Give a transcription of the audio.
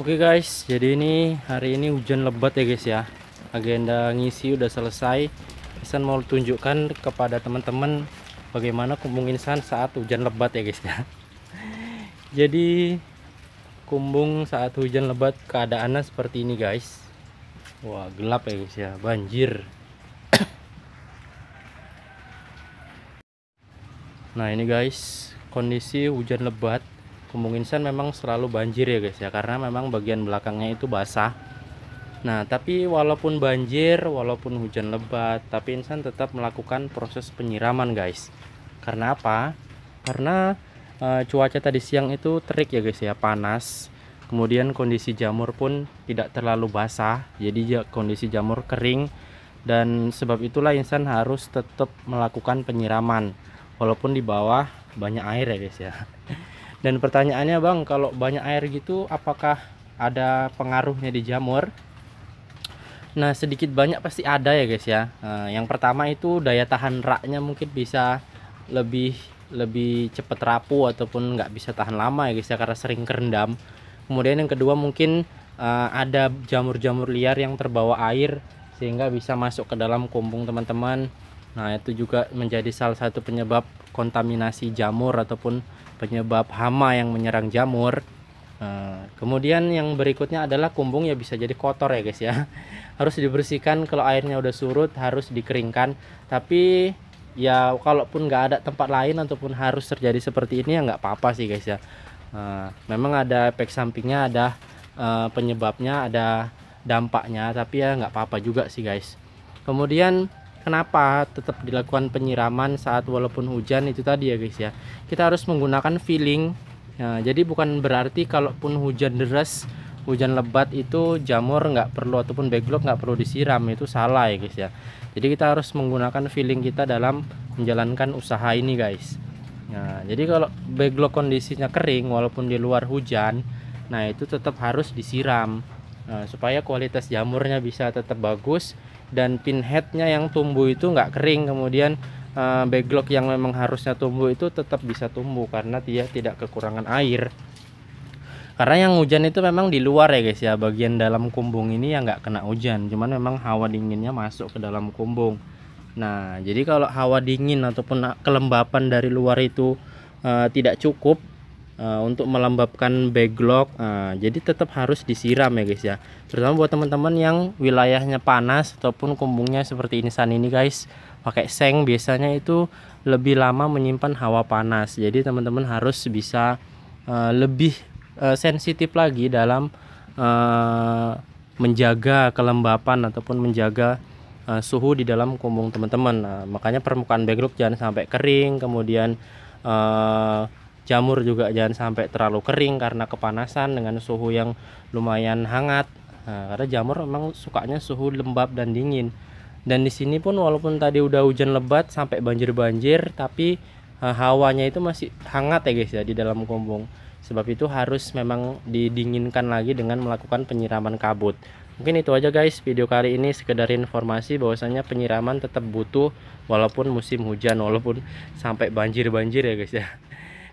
Oke okay guys, jadi ini hari ini hujan lebat ya guys ya. Agenda ngisi udah selesai. Isan mau tunjukkan kepada teman-teman bagaimana kumbung insan saat hujan lebat ya guys ya. Jadi kumbung saat hujan lebat keadaannya seperti ini guys. Wah gelap ya guys ya, banjir. nah ini guys, kondisi hujan lebat Kemungkinan memang selalu banjir ya guys ya karena memang bagian belakangnya itu basah. Nah, tapi walaupun banjir, walaupun hujan lebat, tapi insan tetap melakukan proses penyiraman, guys. Karena apa? Karena e, cuaca tadi siang itu terik ya, guys ya, panas. Kemudian kondisi jamur pun tidak terlalu basah, jadi kondisi jamur kering dan sebab itulah insan harus tetap melakukan penyiraman walaupun di bawah banyak air ya, guys ya. Dan pertanyaannya Bang, kalau banyak air gitu apakah ada pengaruhnya di jamur? Nah, sedikit banyak pasti ada ya guys ya. Nah, yang pertama itu daya tahan raknya mungkin bisa lebih lebih cepat rapuh ataupun nggak bisa tahan lama ya guys ya karena sering kerendam. Kemudian yang kedua mungkin eh, ada jamur-jamur liar yang terbawa air sehingga bisa masuk ke dalam kumbung teman-teman Nah, itu juga menjadi salah satu penyebab kontaminasi jamur ataupun penyebab hama yang menyerang jamur. Eh, kemudian yang berikutnya adalah kumbung ya bisa jadi kotor ya guys ya. Harus dibersihkan kalau airnya udah surut harus dikeringkan. Tapi ya kalaupun nggak ada tempat lain ataupun harus terjadi seperti ini ya nggak apa-apa sih guys ya. Eh, memang ada efek sampingnya, ada eh, penyebabnya, ada dampaknya, tapi ya nggak apa-apa juga sih guys. Kemudian Kenapa tetap dilakukan penyiraman saat walaupun hujan itu tadi ya guys ya. Kita harus menggunakan feeling. Nah, jadi bukan berarti kalaupun hujan deras, hujan lebat itu jamur nggak perlu ataupun backlog nggak perlu disiram itu salah ya guys ya. Jadi kita harus menggunakan feeling kita dalam menjalankan usaha ini guys. Nah, jadi kalau backlog kondisinya kering walaupun di luar hujan, nah itu tetap harus disiram. Nah, supaya kualitas jamurnya bisa tetap bagus dan pinheadnya yang tumbuh itu nggak kering kemudian uh, backlog yang memang harusnya tumbuh itu tetap bisa tumbuh karena dia tidak kekurangan air karena yang hujan itu memang di luar ya guys ya bagian dalam kumbung ini yang nggak kena hujan cuman memang hawa dinginnya masuk ke dalam kumbung nah jadi kalau hawa dingin ataupun kelembapan dari luar itu uh, tidak cukup Eh, untuk melembabkan backlog uh, jadi tetap harus disiram ya guys ya terutama buat teman-teman yang wilayahnya panas ataupun kumbungnya seperti ini insan ini guys pakai seng biasanya itu lebih lama menyimpan hawa panas jadi teman-teman harus bisa uh, lebih uh, sensitif lagi dalam uh, menjaga kelembapan ataupun menjaga uh, suhu di dalam kumbung teman-teman nah, makanya permukaan backlog jangan sampai kering kemudian uh, jamur juga jangan sampai terlalu kering karena kepanasan dengan suhu yang lumayan hangat nah, karena jamur memang sukanya suhu lembab dan dingin dan di sini pun walaupun tadi udah hujan lebat sampai banjir-banjir tapi eh, hawanya itu masih hangat ya guys ya di dalam kumbung. sebab itu harus memang didinginkan lagi dengan melakukan penyiraman kabut mungkin itu aja guys video kali ini sekedar informasi bahwasanya penyiraman tetap butuh walaupun musim hujan walaupun sampai banjir-banjir ya guys ya